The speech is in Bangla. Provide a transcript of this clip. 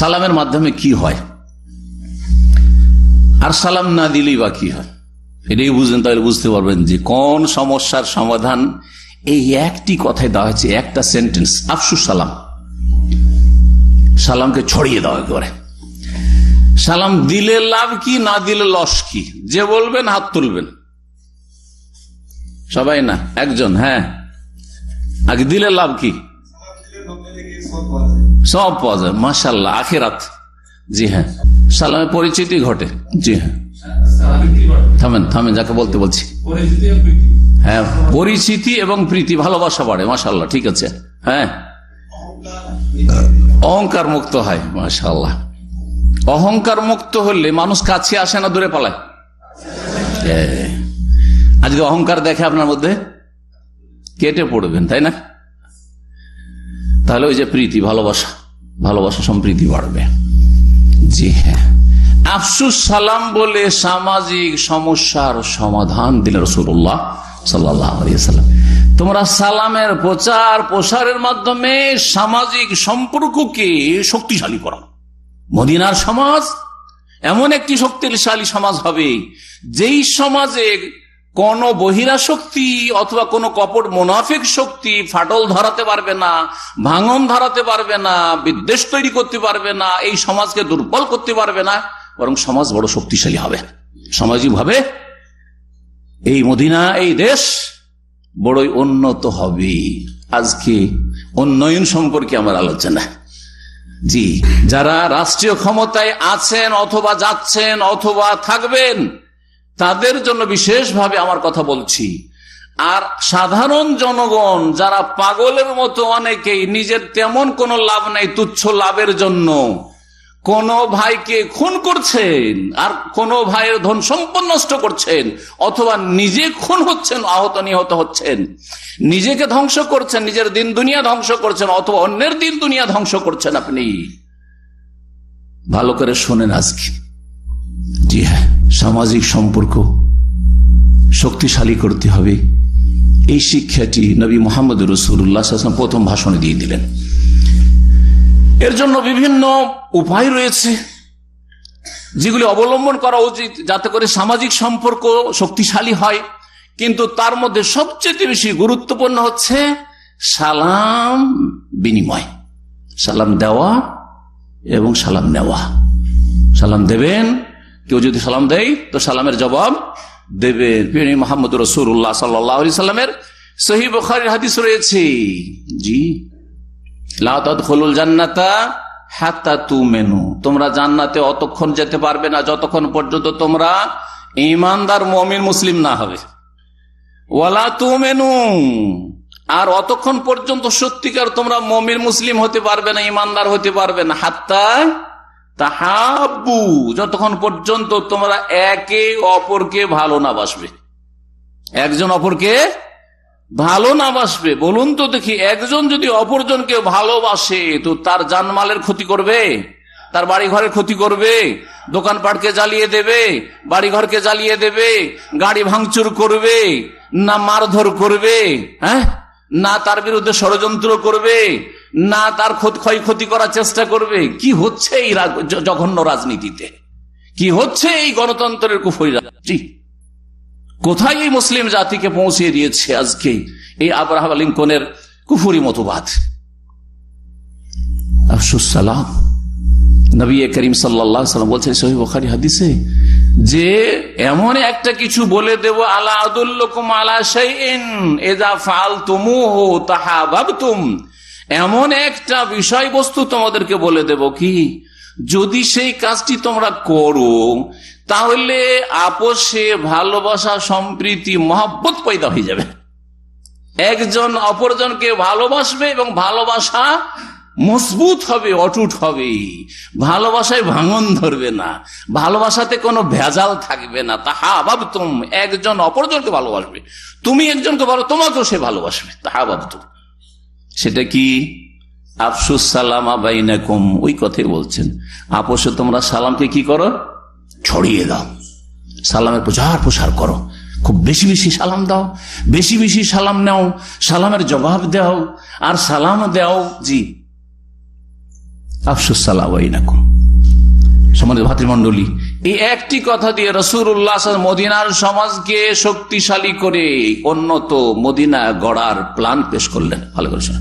সালামের মাধ্যমে কি হয় আর সালাম না দিলেই বা কি হয় এটাই বুঝলেন তাহলে বুঝতে পারবেন যে কোন সমস্যার সমাধান এই একটি কথায় দেওয়া হয়েছে একটা সেন্টেন্স আফসু সালাম সালামকে ছড়িয়ে দেওয়া করে সালাম দিলে লাভ কি না দিলে লস কি যে বলবেন হাত তুলবেন সবাই না একজন হ্যাঁ আগে দিলে লাভ কি সব পাওয়া যায় মাসাল আখেরাত জি হ্যাঁ সালামের পরিচিতি ঘটে জি হ্যাঁ থামেন থামেন যাকে বলতে বলছি হ্যাঁ পরিচিতি এবং প্রীতি ভালোবাসা বাড়ে মাসাল্লাহ ঠিক আছে হ্যাঁ অহংকার মুক্ত হয় মাসাল অহংকার মুক্ত হলে মানুষ কাছে আসে না দূরে পালায় আজকে অহংকার দেখে আপনার মধ্যে কেটে পড়বেন তাই না তাহলে ওই যে প্রীতি ভালোবাসা ভালোবাসা সম্প্রীতি বাড়বে জি হ্যাঁ আফসুস সালাম বলে সামাজিক সমস্যার সমাধান দিল রসুল্লাহ সাল্লাম তোমরা সালামের প্রচার প্রসারের মাধ্যমে সামাজিক সম্পর্ককে শক্তিশালী করো মদিনার সমাজ এমন একটি শক্তিশালী সমাজ হবে যেই সমাজে কোন বহিরা শক্তি অথবা কোন কপট মোনাফিক শক্তি ফাটল ধরাতে পারবে না ভাঙন ধরাতে পারবে না বিদ্বেষ তৈরি করতে পারবে না এই সমাজকে দুর্বল করতে পারবে না বরং সমাজ বড় শক্তিশালী হবে সামাজিকভাবে এই মদিনা এই দেশ বড়ই উন্নত হবে আজকে উন্নয়ন সম্পর্কে আমার আলোচনা জি যারা রাষ্ট্রীয় ক্ষমতায় আছেন অথবা যাচ্ছেন অথবা থাকবেন তাদের জন্য বিশেষভাবে আমার কথা বলছি আর সাধারণ জনগণ যারা পাগলের মতো অনেকেই নিজের তেমন কোনো লাভ নাই তুচ্ছ লাভের জন্য কোন ভাইকে খুন করছেন আর কোন ভাইয়ের ধন সম্পদ নষ্ট করছেন অথবা নিজে খুন হচ্ছেন আহত নিহত হচ্ছেন নিজেকে ধ্বংস করছেন নিজের দিন দুনিয়া ধ্বংস করছেন অথবা অন্যের দিন দুনিয়া ধ্বংস করছেন আপনি ভালো করে শোনেন আজকে জি হ্যাঁ সামাজিক সম্পর্ক শক্তিশালী করতে হবে এই শিক্ষাটি নবী মোহাম্মদ রসুল্লাহ আসলাম প্রথম ভাষণে দিয়ে দিলেন এর জন্য বিভিন্ন উপায় রয়েছে যেগুলি অবলম্বন করা উচিত যাতে করে সামাজিক সম্পর্ক শক্তিশালী হয় কিন্তু তার মধ্যে সবচেয়ে বেশি গুরুত্বপূর্ণ হচ্ছে সালাম বিনিময় সালাম দেওয়া এবং সালাম নেওয়া সালাম দেবেন কেউ যদি সালাম দেয় তো সালামের জবাব দেবে তিনি মোহাম্মদ রসুল্লাহ সাল্লামের সহি বখারের হাদিস রয়েছে জি জান্নাতা হাতা তু মেনু তোমরা জান্নাতে অতক্ষণ যেতে পারবে না যতক্ষণ পর্যন্ত তোমরা ইমানদার মমিন মুসলিম না হবে ওয়ালা তু মেনু আর অতক্ষণ পর্যন্ত সত্যিকার তোমরা মমির মুসলিম হতে পারবে না ইমানদার হতে পারবে না হাত্তা তাহাবু যতক্ষণ পর্যন্ত তোমরা একে অপরকে ভালো না বাসবে একজন অপরকে ভালো না বাসবে বলুন তো দেখি একজন যদি অপরজনকে ভালোবাসে তো তার জানমালের ক্ষতি করবে তার বাড়ি ঘরের ক্ষতি করবে দোকানপাটকে জ্বালিয়ে দেবে বাড়ি ঘরকে জ্বালিয়ে দেবে গাড়ি ভাঙচুর করবে না মারধর করবে হ্যাঁ না তার বিরুদ্ধে ষড়যন্ত্র করবে না তার ক্ষয়ক্ষতি করার চেষ্টা করবে কি হচ্ছে এই জঘন্য রাজনীতিতে কি হচ্ছে এই গণতন্ত্রের কুফরি রাজনীতি কোথায় এই মুসলিম জাতিকে পৌঁছে দিয়েছে আজকে এই আবরাহ লিঙ্কনের কুফুরি মতবাদ আফসুসালাম নবী করিম সাল্লাম বলছেন সহি বখারি হাদিসে যে এমন একটা কিছু বলে দেব আলা আদুল্লকুম আলা সেই এজা ফাল তুমু তাহা ভাবতুম এমন একটা বিষয়বস্তু তোমাদেরকে বলে দেব কি যদি সেই কাজটি তোমরা করো তাহলে আপোষে ভালোবাসা সম্প্রীতি মহাব্বত পয়দা হয়ে যাবে একজন অপরজনকে ভালোবাসবে এবং ভালোবাসা মজবুত হবে অটুট হবে ভালোবাসায় ভাঙন ধরবে না ভালোবাসাতে কোনো ভেজাল থাকবে না তাহা বাব তুম একজন অপরজনকে ভালোবাসবে তুমি একজনকে ভালো তোমাকেও সে ভালোবাসবে তাহা বাব তুমি সেটা কি আফসুস সালাম আবাইনাকুম ওই কথাই বলছেন আপসে তোমরা সালামকে কি করো ছড়িয়ে দাও সালামের প্রচার প্রসার করো খুব বেশি বেশি সালাম দাও বেশি বেশি সালাম নাও সালামের জবাব দাও আর সালাম দাও জি আফসুস সালাম সমাজের ভাতৃমণ্ডলী এই একটি কথা দিয়ে উল্লাস মদিনার সমাজকে শক্তিশালী করে অন্যত মদিনা গড়ার প্ল্যান পেশ করলেন ভালো করে